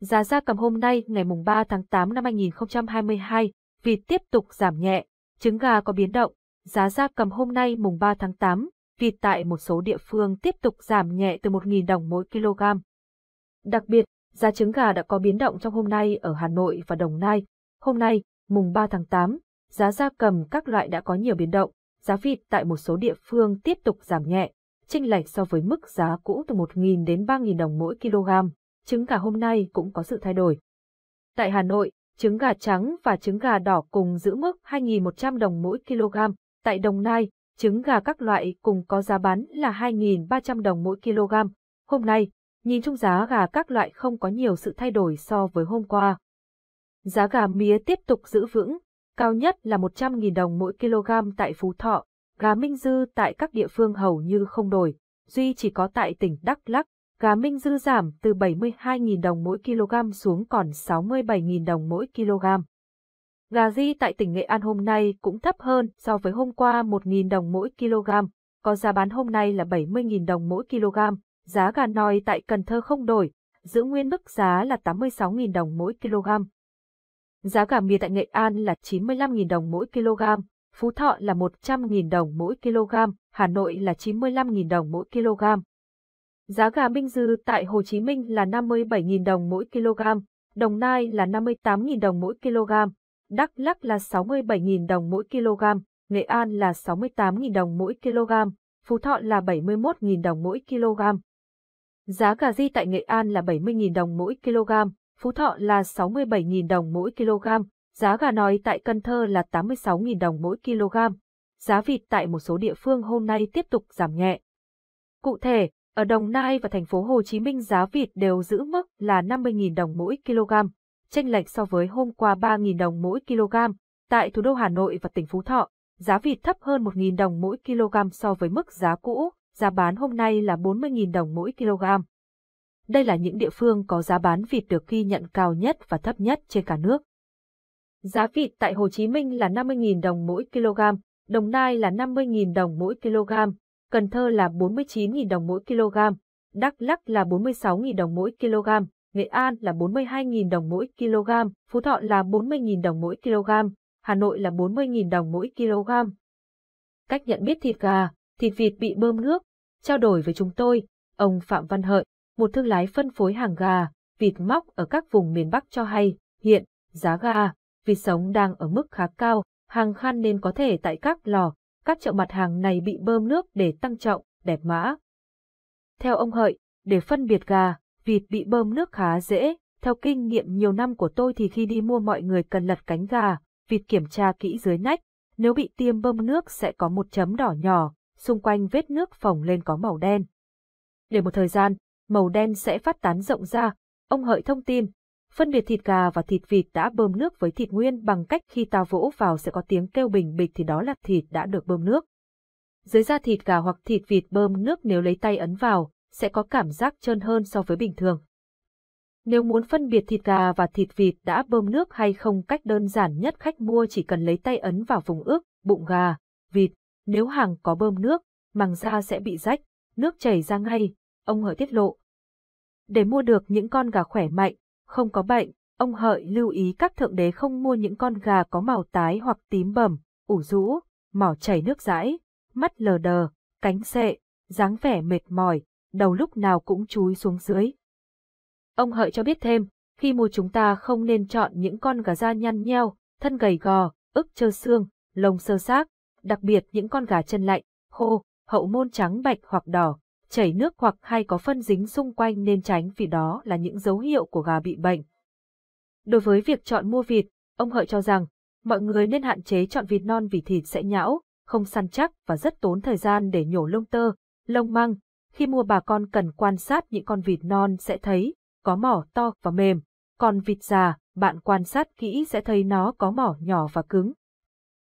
Giá gia cầm hôm nay ngày mùng 3 tháng 8 năm 2022, vịt tiếp tục giảm nhẹ, trứng gà có biến động. Giá gia cầm hôm nay mùng 3 tháng 8, vịt tại một số địa phương tiếp tục giảm nhẹ từ 1.000 đồng mỗi kg. Đặc biệt, giá trứng gà đã có biến động trong hôm nay ở Hà Nội và Đồng Nai. Hôm nay, mùng 3 tháng 8, giá gia cầm các loại đã có nhiều biến động, giá vịt tại một số địa phương tiếp tục giảm nhẹ, chênh lệch so với mức giá cũ từ 1.000 đến 3.000 đồng mỗi kg trứng gà hôm nay cũng có sự thay đổi. Tại Hà Nội, trứng gà trắng và trứng gà đỏ cùng giữ mức 2.100 đồng mỗi kg. Tại Đồng Nai, trứng gà các loại cùng có giá bán là 2.300 đồng mỗi kg. Hôm nay, nhìn chung giá gà các loại không có nhiều sự thay đổi so với hôm qua. Giá gà mía tiếp tục giữ vững, cao nhất là 100.000 đồng mỗi kg tại Phú Thọ, gà Minh Dư tại các địa phương hầu như không đổi, duy chỉ có tại tỉnh Đắk Lắc Cá minh dư giảm từ 72.000 đồng mỗi kg xuống còn 67.000 đồng mỗi kg. Gà di tại tỉnh Nghệ An hôm nay cũng thấp hơn so với hôm qua 1.000 đồng mỗi kg, có giá bán hôm nay là 70.000 đồng mỗi kg, giá gà nòi tại Cần Thơ không đổi, giữ nguyên mức giá là 86.000 đồng mỗi kg. Giá gà mì tại Nghệ An là 95.000 đồng mỗi kg, Phú Thọ là 100.000 đồng mỗi kg, Hà Nội là 95.000 đồng mỗi kg, Giá gà Minh Dư tại Hồ Chí Minh là 57.000 đồng mỗi kg, Đồng Nai là 58.000 đồng mỗi kg, Đắk Lắc là 67.000 đồng mỗi kg, Nghệ An là 68.000 đồng mỗi kg, Phú Thọ là 71.000 đồng mỗi kg. Giá gà di tại Nghệ An là 70.000 đồng mỗi kg, Phú Thọ là 67.000 đồng mỗi kg, giá gà nói tại Cần Thơ là 86.000 đồng mỗi kg. Giá vịt tại một số địa phương hôm nay tiếp tục giảm nhẹ. Cụ thể, ở Đồng Nai và thành phố Hồ Chí Minh giá vịt đều giữ mức là 50.000 đồng mỗi kg, chênh lệch so với hôm qua 3.000 đồng mỗi kg. Tại thủ đô Hà Nội và tỉnh Phú Thọ, giá vịt thấp hơn 1.000 đồng mỗi kg so với mức giá cũ, giá bán hôm nay là 40.000 đồng mỗi kg. Đây là những địa phương có giá bán vịt được ghi nhận cao nhất và thấp nhất trên cả nước. Giá vịt tại Hồ Chí Minh là 50.000 đồng mỗi kg, Đồng Nai là 50.000 đồng mỗi kg, Cần Thơ là 49.000 đồng mỗi kg, Đắk Lắk là 46.000 đồng mỗi kg, Nghệ An là 42.000 đồng mỗi kg, Phú Thọ là 40.000 đồng mỗi kg, Hà Nội là 40.000 đồng mỗi kg. Cách nhận biết thịt gà, thịt vịt bị bơm nước, trao đổi với chúng tôi, ông Phạm Văn Hợi, một thương lái phân phối hàng gà, vịt móc ở các vùng miền Bắc cho hay, hiện, giá gà, vịt sống đang ở mức khá cao, hàng khan nên có thể tại các lò, các chợ mặt hàng này bị bơm nước để tăng trọng, đẹp mã. Theo ông Hợi, để phân biệt gà, vịt bị bơm nước khá dễ, theo kinh nghiệm nhiều năm của tôi thì khi đi mua mọi người cần lật cánh gà, vịt kiểm tra kỹ dưới nách, nếu bị tiêm bơm nước sẽ có một chấm đỏ nhỏ, xung quanh vết nước phồng lên có màu đen. Để một thời gian, màu đen sẽ phát tán rộng ra, ông Hợi thông tin, Phân biệt thịt gà và thịt vịt đã bơm nước với thịt nguyên bằng cách khi ta vỗ vào sẽ có tiếng kêu bình bịch thì đó là thịt đã được bơm nước. Dưới da thịt gà hoặc thịt vịt bơm nước nếu lấy tay ấn vào, sẽ có cảm giác trơn hơn so với bình thường. Nếu muốn phân biệt thịt gà và thịt vịt đã bơm nước hay không cách đơn giản nhất khách mua chỉ cần lấy tay ấn vào vùng ức, bụng gà, vịt. Nếu hàng có bơm nước, màng da sẽ bị rách, nước chảy ra ngay, ông hợi tiết lộ. Để mua được những con gà khỏe mạnh, không có bệnh, ông hợi lưu ý các thượng đế không mua những con gà có màu tái hoặc tím bầm, ủ rũ, mỏ chảy nước dãi, mắt lờ đờ, cánh sệ, dáng vẻ mệt mỏi, đầu lúc nào cũng chúi xuống dưới. Ông hợi cho biết thêm, khi mua chúng ta không nên chọn những con gà da nhăn nheo, thân gầy gò, ức trơ xương, lông sơ xác, đặc biệt những con gà chân lạnh, khô, hậu môn trắng bạch hoặc đỏ, chảy nước hoặc hay có phân dính xung quanh nên tránh vì đó là những dấu hiệu của gà bị bệnh. Đối với việc chọn mua vịt, ông Hợi cho rằng, mọi người nên hạn chế chọn vịt non vì thịt sẽ nhão, không săn chắc và rất tốn thời gian để nhổ lông tơ, lông măng. Khi mua bà con cần quan sát những con vịt non sẽ thấy, có mỏ to và mềm, còn vịt già, bạn quan sát kỹ sẽ thấy nó có mỏ nhỏ và cứng.